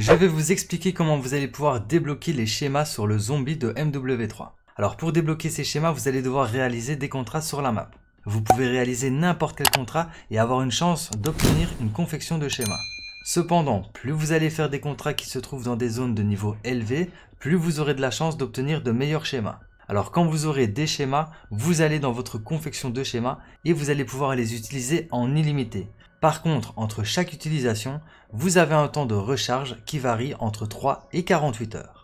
Je vais vous expliquer comment vous allez pouvoir débloquer les schémas sur le zombie de MW3. Alors pour débloquer ces schémas, vous allez devoir réaliser des contrats sur la map. Vous pouvez réaliser n'importe quel contrat et avoir une chance d'obtenir une confection de schéma. Cependant, plus vous allez faire des contrats qui se trouvent dans des zones de niveau élevé, plus vous aurez de la chance d'obtenir de meilleurs schémas. Alors quand vous aurez des schémas, vous allez dans votre confection de schémas et vous allez pouvoir les utiliser en illimité. Par contre, entre chaque utilisation, vous avez un temps de recharge qui varie entre 3 et 48 heures.